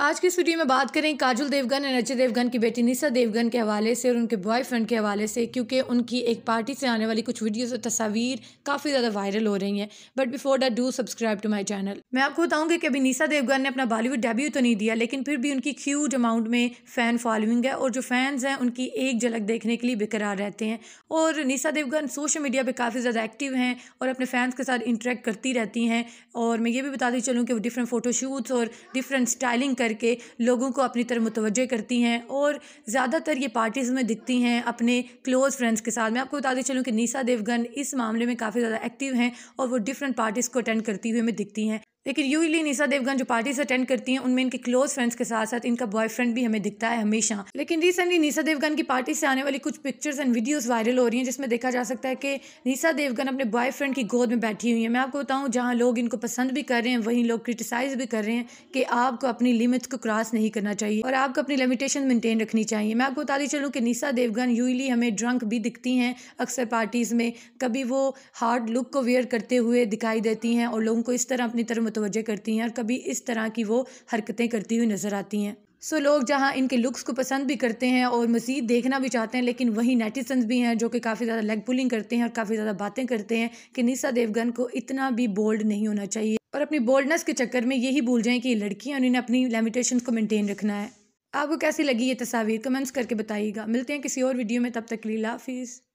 आज की इस वीडियो में बात करें काजुल देवगन और अजय देवगन की बेटी निशा देवगन के हवाले से और उनके बॉयफ्रेंड के हवाले से क्योंकि उनकी एक पार्टी से आने वाली कुछ वीडियोस और तस्वीर काफ़ी ज़्यादा वायरल हो रही हैं but before that do subscribe to my channel मैं आपको बताऊंगी कि अभी निशा देवगन ने अपना बॉलीवुड डेब्यू तो नहीं दिया लेकिन फिर भी उनकी ह्यूज अमाउंट में फ़ैन फॉलोइंग है और जो फैंस हैं उनकी एक झलक देखने के लिए बेकरार रहते हैं और निशा देवगन सोशल मीडिया पर काफ़ी ज़्यादा एक्टिव हैं और अपने फैंस के साथ इंटरेक्ट करती रहती हैं और मैं ये भी बताती चलूँ कि वो डिफरेंट फ़ोटोशूट्स और डिफरेंट स्टाइलिंग कर करके लोगों को अपनी तरफ मुतव करती हैं और ज़्यादातर ये पार्टीज़ में दिखती हैं अपने क्लोज़ फ्रेंड्स के साथ मैं आपको बताते चलूँ कि नीसा देवगन इस मामले में काफ़ी ज़्यादा एक्टिव हैं और वो डिफरेंट पार्टीज़ को अटेंड करती हुई हमें दिखती हैं लेकिन ही निशा देवगन जो पार्टीज अटेंड करती हैं उनमें इनके क्लोज फ्रेंड्स के साथ साथ इनका बॉयफ्रेंड भी हमें दिखता है हमेशा लेकिन रिसेंटली निशा देवगन की पार्टी से आने वाली कुछ पिक्चर्स एंड वीडियोस वायरल हो रही हैं जिसमें देखा जा सकता है कि निशा देवगन अपने बॉयफ्रेंड की गोद में बैठी हुई है मैं आपको बताऊँ जहाँ लोग इनको पसंद भी कर रहे हैं वहीं लोग क्रिटिसाइज भी कर रहे हैं कि आपको अपनी लिमिट्स को क्रॉस नहीं करना चाहिए और आपको अपनी लिमिटेशन मेंटेन रखनी चाहिए मैं आपको बताती चलूँ कि निशा देवगन यू हमें ड्रंक भी दिखती हैं अक्सर पार्टीज़ में कभी वो हार्ड लुक को वेयर करते हुए दिखाई देती हैं और लोगों को इस तरह अपनी तरफ मुतवजह करती हैं और कभी इस तरह की वो हरकतें करती हुई नज़र आती हैं सो so, लोग जहाँ इनके लुक्स को पसंद भी करते हैं और मज़ीद देखना भी चाहते हैं लेकिन वही नेटिसन्स भी हैं जो कि काफ़ी ज़्यादा लेग पुलिंग करते हैं और काफ़ी ज़्यादा बातें करते हैं कि निशा देवगन को इतना भी बोल्ड नहीं होना चाहिए और अपनी बोल्डनेस के चक्कर में यही भूल जाएं कि ये लड़कियाँ उन्हें अपनी लिमिटेशन को मेनटेन रखना है आपको कैसी लगी ये तस्वीर कमेंट्स करके बताइएगा मिलते हैं किसी और वीडियो में तब तक लीला हाफिज़